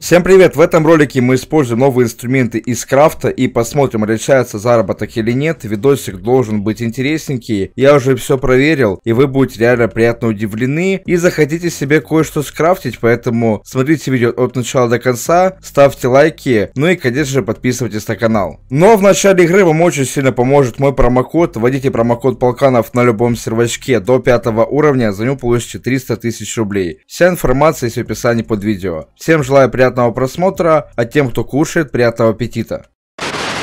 Всем привет! В этом ролике мы используем новые инструменты из крафта и посмотрим, отличается заработок или нет. Видосик должен быть интересненький. Я уже все проверил, и вы будете реально приятно удивлены и захотите себе кое-что скрафтить, поэтому смотрите видео от начала до конца, ставьте лайки, ну и, конечно же, подписывайтесь на канал. Но в начале игры вам очень сильно поможет мой промокод. Вводите промокод Полканов на любом сервачке до 5 уровня, за него получите 300 тысяч рублей. Вся информация есть в описании под видео. Всем желаю приятного приятного просмотра, а тем, кто кушает, приятного аппетита.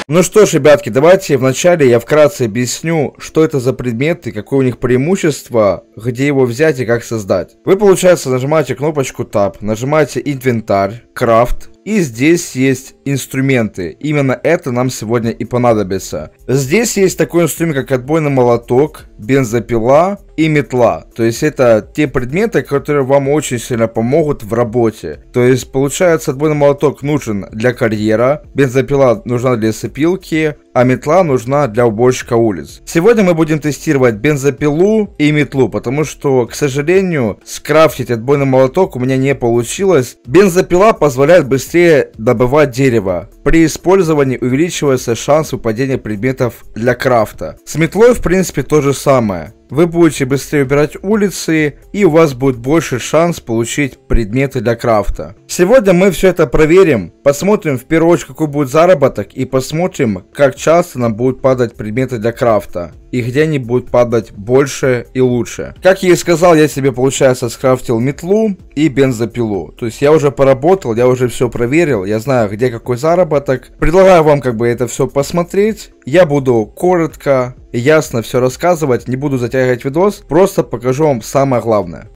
Ну что ж, ребятки, давайте вначале я вкратце объясню, что это за предметы, какое у них преимущество, где его взять и как создать. Вы, получается, нажимаете кнопочку Tab, нажимаете Инвентарь, Крафт, и здесь есть инструменты. Именно это нам сегодня и понадобится. Здесь есть такой инструмент, как отбойный молоток, бензопила и метла. То есть это те предметы, которые вам очень сильно помогут в работе. То есть получается отбойный молоток нужен для карьера, бензопила нужна для сопилки, а метла нужна для уборщика улиц. Сегодня мы будем тестировать бензопилу и метлу, потому что, к сожалению, скрафтить отбойный молоток у меня не получилось. Бензопила позволяет быстрее добывать дерево. При использовании увеличивается шанс выпадения предметов для крафта. С метлой, в принципе, то же самое. Вы будете быстрее убирать улицы, и у вас будет больше шанс получить предметы для крафта. Сегодня мы все это проверим, посмотрим в первую очередь какой будет заработок и посмотрим как часто нам будут падать предметы для крафта и где они будут падать больше и лучше. Как я и сказал, я себе, получается, скрафтил метлу и бензопилу. То есть я уже поработал, я уже все проверил, я знаю, где какой заработок. Предлагаю вам как бы это все посмотреть. Я буду коротко и ясно все рассказывать, не буду затягивать видос, просто покажу вам самое главное.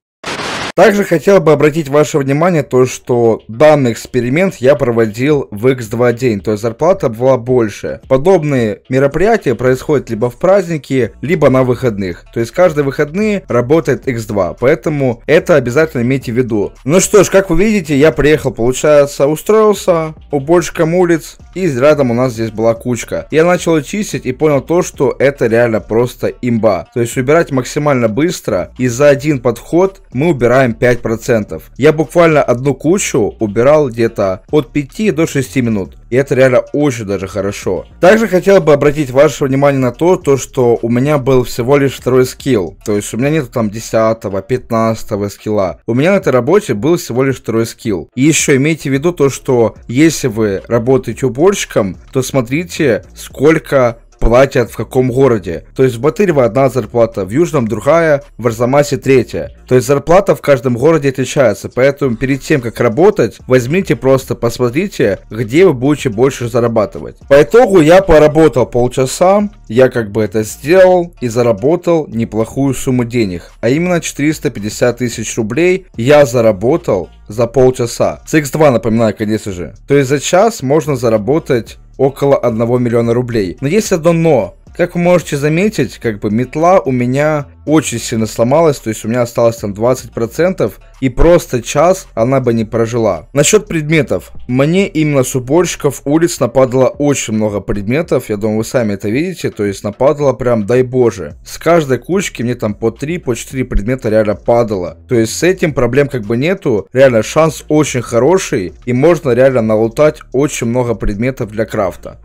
Также хотел бы обратить ваше внимание то, что данный эксперимент я проводил в X2 день, то есть зарплата была больше. Подобные мероприятия происходят либо в праздники, либо на выходных. То есть каждый выходные работает X2, поэтому это обязательно имейте в виду. Ну что ж, как вы видите, я приехал, получается, устроился уборщиком улиц, и рядом у нас здесь была кучка. Я начал чистить и понял то, что это реально просто имба. То есть убирать максимально быстро, и за один подход мы убираем убираем 5%. Я буквально одну кучу убирал где-то от 5 до 6 минут. И это реально очень даже хорошо. Также хотел бы обратить ваше внимание на то, то что у меня был всего лишь второй скилл. То есть у меня нету там 10, 15 скилла. У меня на этой работе был всего лишь второй скилл. И еще имейте в виду то, что если вы работаете уборщиком, то смотрите, сколько платят в каком городе. То есть в Батырево одна зарплата, в Южном другая, в Арзамасе третья. То есть зарплата в каждом городе отличается, поэтому перед тем, как работать, возьмите просто посмотрите, где вы будете больше зарабатывать. По итогу я поработал полчаса, я как бы это сделал и заработал неплохую сумму денег, а именно 450 тысяч рублей я заработал за полчаса. С X2 напоминаю, конечно же. То есть за час можно заработать около 1 миллиона рублей. Но есть одно но. Как вы можете заметить, как бы метла у меня очень сильно сломалась, то есть у меня осталось там 20%, и просто час она бы не прожила. Насчет предметов. Мне именно с уборщиков улиц нападало очень много предметов, я думаю, вы сами это видите, то есть нападало прям, дай боже. С каждой кучки мне там по 3, по 4 предмета реально падало. То есть с этим проблем как бы нету, реально шанс очень хороший, и можно реально налутать очень много предметов для крафта.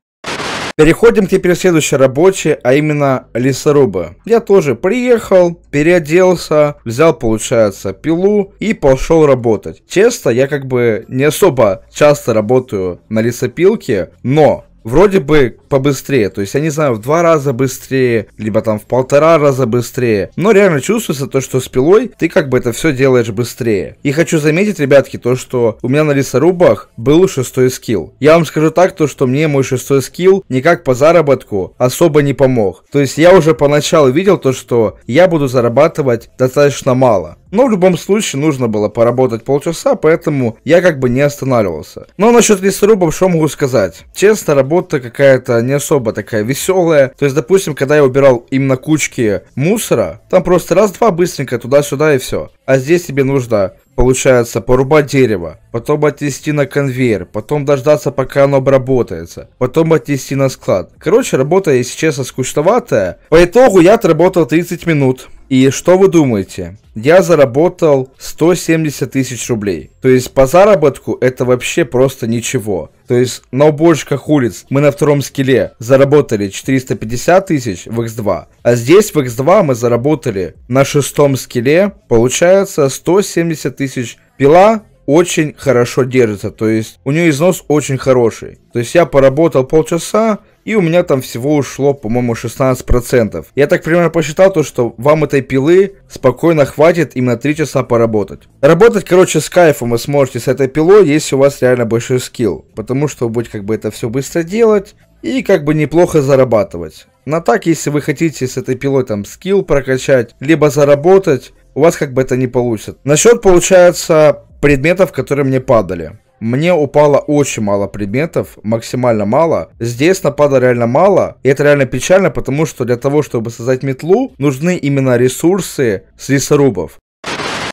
Переходим теперь к следующей работе, а именно лесорубы. Я тоже приехал, переоделся, взял, получается, пилу и пошел работать. Честно, я как бы не особо часто работаю на лесопилке, но вроде бы побыстрее. То есть, я не знаю, в два раза быстрее, либо там в полтора раза быстрее. Но реально чувствуется то, что с пилой ты как бы это все делаешь быстрее. И хочу заметить, ребятки, то, что у меня на лесорубах был шестой скилл. Я вам скажу так, то, что мне мой шестой скилл никак по заработку особо не помог. То есть, я уже поначалу видел то, что я буду зарабатывать достаточно мало. Но в любом случае нужно было поработать полчаса, поэтому я как бы не останавливался. Но насчет лесорубов что могу сказать? Честно, работа какая-то не особо такая веселая. То есть, допустим, когда я убирал именно кучки мусора, там просто раз-два быстренько туда-сюда и все. А здесь тебе нужно получается, порубать дерево, потом отнести на конвейер, потом дождаться, пока оно обработается, потом отнести на склад. Короче, работа, если честно, скучноватая. По итогу я отработал 30 минут. И что вы думаете? Я заработал 170 тысяч рублей. То есть по заработку это вообще просто ничего. То есть на уборщиках улиц мы на втором скиле заработали 450 тысяч в x2. А здесь в x2 мы заработали на шестом скиле, получается 170 тысяч. Пила очень хорошо держится, то есть у нее износ очень хороший. То есть я поработал полчаса, и у меня там всего ушло, по-моему, 16%. Я так примерно посчитал то, что вам этой пилы спокойно хватит именно 3 часа поработать. Работать, короче, с кайфом вы сможете с этой пилой, если у вас реально большой скилл, потому что вы будете как бы это все быстро делать и как бы неплохо зарабатывать. Но так, если вы хотите с этой пилой там скилл прокачать, либо заработать, у вас как бы это не получится. Насчет, получается, предметов, которые мне падали. Мне упало очень мало предметов, максимально мало. Здесь напада реально мало, и это реально печально, потому что для того, чтобы создать метлу, нужны именно ресурсы с лесорубов.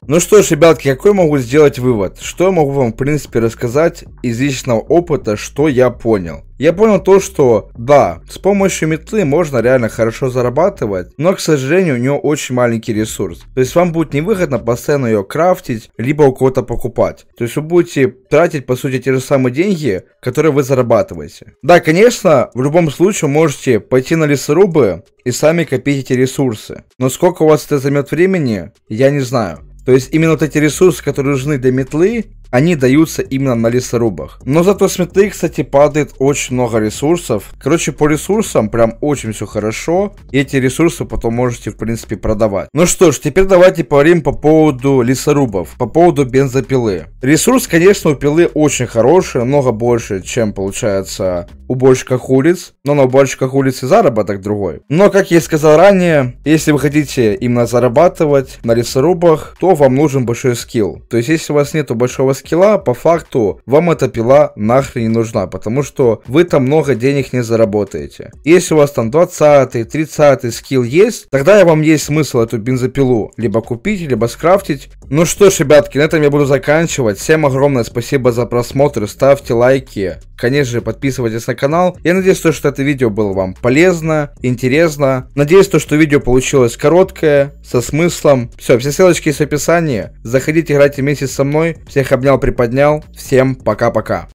Ну что ж, ребятки, какой могу сделать вывод? Что я могу вам, в принципе, рассказать из личного опыта, что я понял? Я понял то, что да, с помощью метлы можно реально хорошо зарабатывать, но, к сожалению, у нее очень маленький ресурс. То есть вам будет невыгодно постоянно ее крафтить, либо у кого-то покупать. То есть вы будете тратить, по сути, те же самые деньги, которые вы зарабатываете. Да, конечно, в любом случае можете пойти на лесорубы и сами копить эти ресурсы. Но сколько у вас это займет времени, я не знаю. То есть именно вот эти ресурсы, которые нужны для метлы, они даются именно на лесорубах. Но зато с метлы, кстати, падает очень много ресурсов. Короче, по ресурсам прям очень все хорошо. И эти ресурсы потом можете, в принципе, продавать. Ну что ж, теперь давайте поговорим по поводу лесорубов, по поводу бензопилы. Ресурс, конечно, у пилы очень хороший, много больше, чем получается уборщиках улиц, но на уборщиках улиц и заработок другой. Но, как я и сказал ранее, если вы хотите именно зарабатывать на лесорубах, то вам нужен большой скилл. То есть, если у вас нету большого скилла, по факту вам эта пила нахрен не нужна, потому что вы там много денег не заработаете. Если у вас там 20 30 скилл есть, тогда я вам есть смысл эту бензопилу либо купить, либо скрафтить. Ну что ж, ребятки, на этом я буду заканчивать. Всем огромное спасибо за просмотр, ставьте лайки, конечно же подписывайтесь на канал. Я надеюсь, то, что это видео было вам полезно, интересно. Надеюсь, то, что видео получилось короткое, со смыслом. Все, все ссылочки есть в описании. Заходите, играйте вместе со мной. Всех обнял поднял-приподнял. Всем пока-пока.